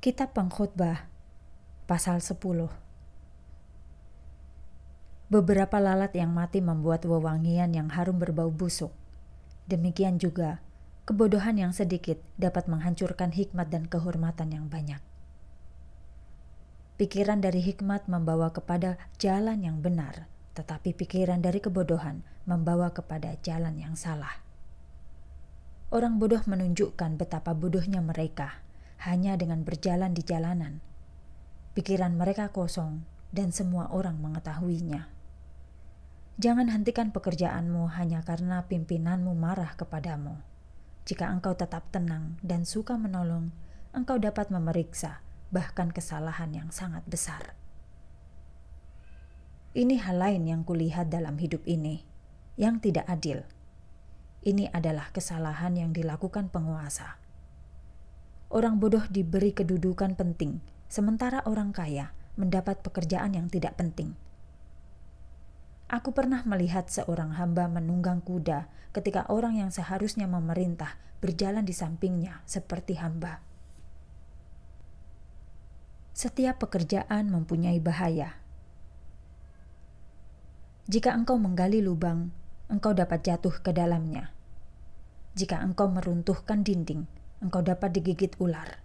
Kitab Pengkhotbah pasal 10 Beberapa lalat yang mati membuat wewangian yang harum berbau busuk. Demikian juga, kebodohan yang sedikit dapat menghancurkan hikmat dan kehormatan yang banyak. Pikiran dari hikmat membawa kepada jalan yang benar, tetapi pikiran dari kebodohan membawa kepada jalan yang salah. Orang bodoh menunjukkan betapa bodohnya mereka hanya dengan berjalan di jalanan. Pikiran mereka kosong, dan semua orang mengetahuinya. Jangan hentikan pekerjaanmu hanya karena pimpinanmu marah kepadamu. Jika engkau tetap tenang dan suka menolong, engkau dapat memeriksa bahkan kesalahan yang sangat besar. Ini hal lain yang kulihat dalam hidup ini, yang tidak adil. Ini adalah kesalahan yang dilakukan penguasa. Orang bodoh diberi kedudukan penting, sementara orang kaya mendapat pekerjaan yang tidak penting. Aku pernah melihat seorang hamba menunggang kuda ketika orang yang seharusnya memerintah berjalan di sampingnya seperti hamba. Setiap pekerjaan mempunyai bahaya. Jika engkau menggali lubang, engkau dapat jatuh ke dalamnya. Jika engkau meruntuhkan dinding, engkau dapat digigit ular.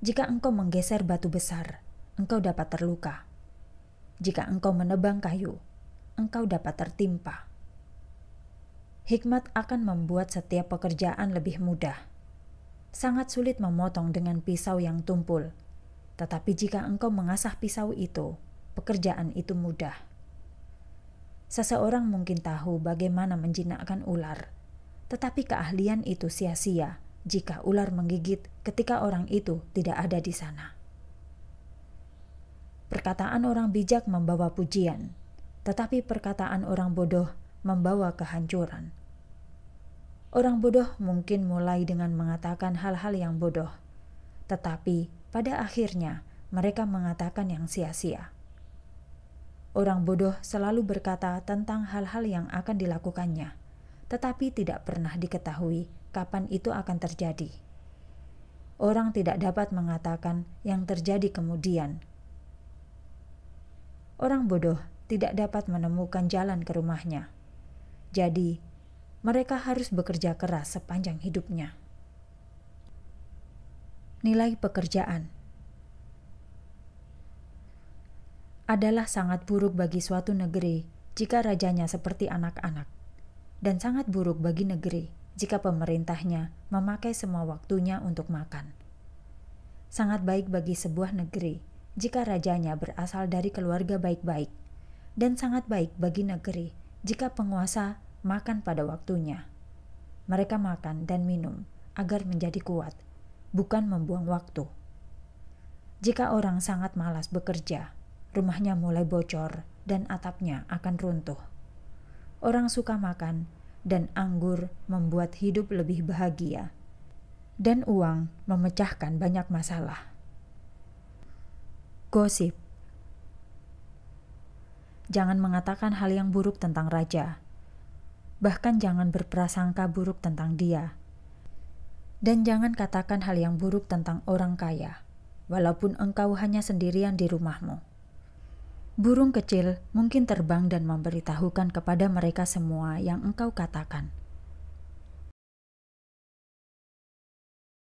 Jika engkau menggeser batu besar, engkau dapat terluka. Jika engkau menebang kayu, engkau dapat tertimpa. Hikmat akan membuat setiap pekerjaan lebih mudah. Sangat sulit memotong dengan pisau yang tumpul, tetapi jika engkau mengasah pisau itu, pekerjaan itu mudah. Seseorang mungkin tahu bagaimana menjinakkan ular, tetapi keahlian itu sia-sia jika ular menggigit ketika orang itu tidak ada di sana. Perkataan orang bijak membawa pujian, tetapi perkataan orang bodoh membawa kehancuran. Orang bodoh mungkin mulai dengan mengatakan hal-hal yang bodoh, tetapi pada akhirnya mereka mengatakan yang sia-sia. Orang bodoh selalu berkata tentang hal-hal yang akan dilakukannya, tetapi tidak pernah diketahui kapan itu akan terjadi. Orang tidak dapat mengatakan yang terjadi kemudian. Orang bodoh tidak dapat menemukan jalan ke rumahnya. Jadi, mereka harus bekerja keras sepanjang hidupnya. Nilai pekerjaan adalah sangat buruk bagi suatu negeri jika rajanya seperti anak-anak, dan sangat buruk bagi negeri jika pemerintahnya memakai semua waktunya untuk makan. Sangat baik bagi sebuah negeri jika rajanya berasal dari keluarga baik-baik, dan sangat baik bagi negeri jika penguasa makan pada waktunya. Mereka makan dan minum agar menjadi kuat, bukan membuang waktu. Jika orang sangat malas bekerja, rumahnya mulai bocor dan atapnya akan runtuh. Orang suka makan dan anggur membuat hidup lebih bahagia, dan uang memecahkan banyak masalah. Gosip Jangan mengatakan hal yang buruk tentang raja, bahkan jangan berprasangka buruk tentang dia, dan jangan katakan hal yang buruk tentang orang kaya, walaupun engkau hanya sendirian di rumahmu. Burung kecil mungkin terbang dan memberitahukan kepada mereka semua yang engkau katakan.